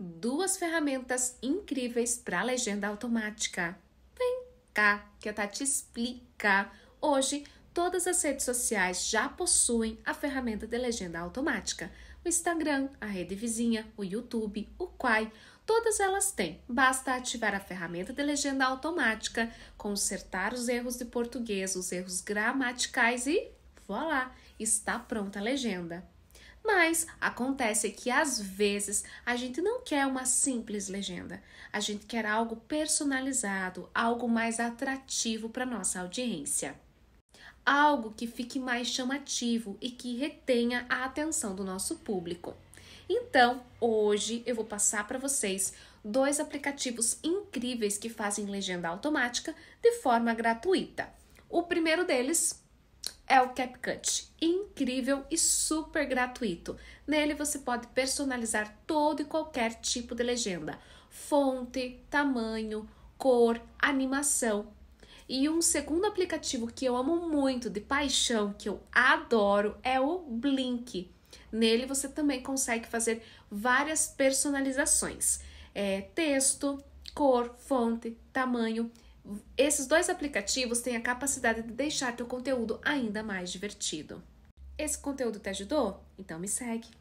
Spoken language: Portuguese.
duas ferramentas incríveis para legenda automática. Vem cá que a Tati tá explica. Hoje, todas as redes sociais já possuem a ferramenta de legenda automática. O Instagram, a rede vizinha, o YouTube, o Quai, todas elas têm. Basta ativar a ferramenta de legenda automática, consertar os erros de português, os erros gramaticais e voilá, está pronta a legenda. Mas acontece que às vezes a gente não quer uma simples legenda. A gente quer algo personalizado, algo mais atrativo para nossa audiência. Algo que fique mais chamativo e que retenha a atenção do nosso público. Então, hoje eu vou passar para vocês dois aplicativos incríveis que fazem legenda automática de forma gratuita. O primeiro deles é o CapCut. Incrível e super gratuito. Nele você pode personalizar todo e qualquer tipo de legenda: fonte, tamanho, cor, animação. E um segundo aplicativo que eu amo muito, de paixão, que eu adoro, é o Blink. Nele você também consegue fazer várias personalizações: é, texto, cor, fonte, tamanho esses dois aplicativos têm a capacidade de deixar teu conteúdo ainda mais divertido. Esse conteúdo te ajudou? Então me segue.